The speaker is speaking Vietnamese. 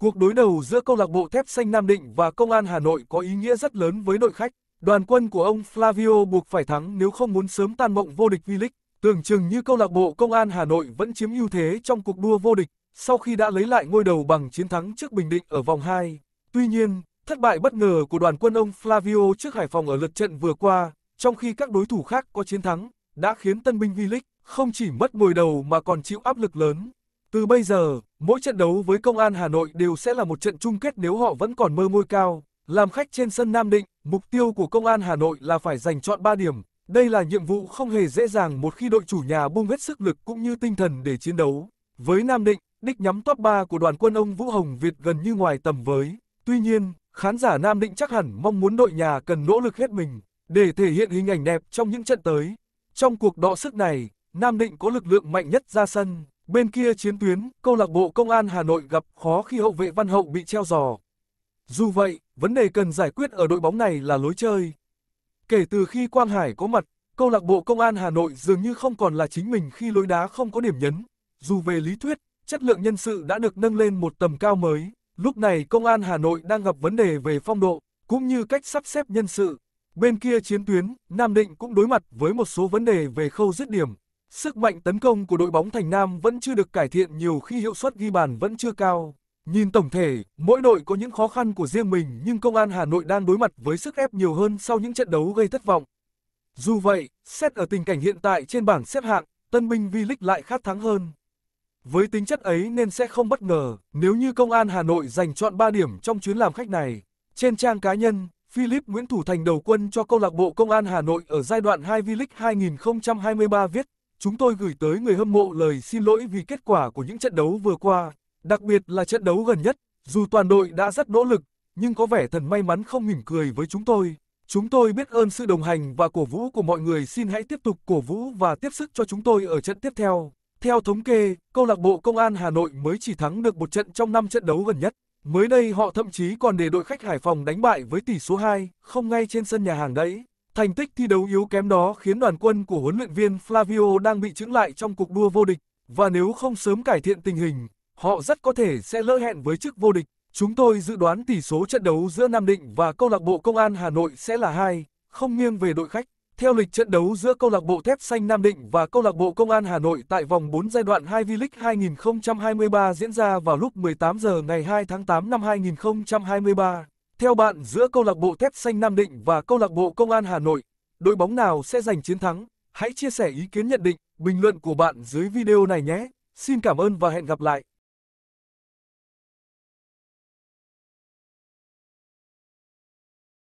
Cuộc đối đầu giữa câu lạc bộ Thép Xanh Nam Định và Công an Hà Nội có ý nghĩa rất lớn với đội khách. Đoàn quân của ông Flavio buộc phải thắng nếu không muốn sớm tan mộng vô địch V-League. Tưởng chừng như câu lạc bộ Công an Hà Nội vẫn chiếm ưu thế trong cuộc đua vô địch sau khi đã lấy lại ngôi đầu bằng chiến thắng trước Bình Định ở vòng 2. Tuy nhiên, thất bại bất ngờ của đoàn quân ông Flavio trước Hải Phòng ở lượt trận vừa qua, trong khi các đối thủ khác có chiến thắng, đã khiến tân binh V-League không chỉ mất ngôi đầu mà còn chịu áp lực lớn. Từ bây giờ, Mỗi trận đấu với Công an Hà Nội đều sẽ là một trận chung kết nếu họ vẫn còn mơ môi cao. Làm khách trên sân Nam Định, mục tiêu của Công an Hà Nội là phải giành chọn 3 điểm. Đây là nhiệm vụ không hề dễ dàng một khi đội chủ nhà bung hết sức lực cũng như tinh thần để chiến đấu. Với Nam Định, đích nhắm top 3 của đoàn quân ông Vũ Hồng Việt gần như ngoài tầm với. Tuy nhiên, khán giả Nam Định chắc hẳn mong muốn đội nhà cần nỗ lực hết mình để thể hiện hình ảnh đẹp trong những trận tới. Trong cuộc đọ sức này, Nam Định có lực lượng mạnh nhất ra sân. Bên kia chiến tuyến, câu lạc bộ Công an Hà Nội gặp khó khi hậu vệ Văn Hậu bị treo giò. Dù vậy, vấn đề cần giải quyết ở đội bóng này là lối chơi. Kể từ khi Quang Hải có mặt, câu lạc bộ Công an Hà Nội dường như không còn là chính mình khi lối đá không có điểm nhấn. Dù về lý thuyết, chất lượng nhân sự đã được nâng lên một tầm cao mới, lúc này Công an Hà Nội đang gặp vấn đề về phong độ, cũng như cách sắp xếp nhân sự. Bên kia chiến tuyến, Nam Định cũng đối mặt với một số vấn đề về khâu dứt điểm. Sức mạnh tấn công của đội bóng Thành Nam vẫn chưa được cải thiện nhiều khi hiệu suất ghi bàn vẫn chưa cao. Nhìn tổng thể, mỗi đội có những khó khăn của riêng mình nhưng Công an Hà Nội đang đối mặt với sức ép nhiều hơn sau những trận đấu gây thất vọng. Dù vậy, xét ở tình cảnh hiện tại trên bảng xếp hạng, Tân Minh V-League lại khát thắng hơn. Với tính chất ấy nên sẽ không bất ngờ nếu như Công an Hà Nội giành chọn 3 điểm trong chuyến làm khách này. Trên trang cá nhân, Philip Nguyễn Thủ Thành đầu quân cho câu lạc bộ Công an Hà Nội ở giai đoạn 2 V-League 2023 viết Chúng tôi gửi tới người hâm mộ lời xin lỗi vì kết quả của những trận đấu vừa qua, đặc biệt là trận đấu gần nhất, dù toàn đội đã rất nỗ lực, nhưng có vẻ thần may mắn không mỉm cười với chúng tôi. Chúng tôi biết ơn sự đồng hành và cổ vũ của mọi người xin hãy tiếp tục cổ vũ và tiếp sức cho chúng tôi ở trận tiếp theo. Theo thống kê, câu lạc bộ Công an Hà Nội mới chỉ thắng được một trận trong 5 trận đấu gần nhất. Mới đây họ thậm chí còn để đội khách Hải Phòng đánh bại với tỷ số 2, không ngay trên sân nhà hàng đấy. Thành tích thi đấu yếu kém đó khiến đoàn quân của huấn luyện viên Flavio đang bị chững lại trong cuộc đua vô địch, và nếu không sớm cải thiện tình hình, họ rất có thể sẽ lỡ hẹn với chức vô địch. Chúng tôi dự đoán tỷ số trận đấu giữa Nam Định và câu lạc bộ Công an Hà Nội sẽ là 2, không nghiêng về đội khách. Theo lịch trận đấu giữa câu lạc bộ Thép Xanh Nam Định và câu lạc bộ Công an Hà Nội tại vòng 4 giai đoạn 2 V-League 2023 diễn ra vào lúc 18 giờ ngày 2 tháng 8 năm 2023. Theo bạn giữa câu lạc bộ Thép Xanh Nam Định và câu lạc bộ Công an Hà Nội, đội bóng nào sẽ giành chiến thắng? Hãy chia sẻ ý kiến nhận định, bình luận của bạn dưới video này nhé. Xin cảm ơn và hẹn gặp lại.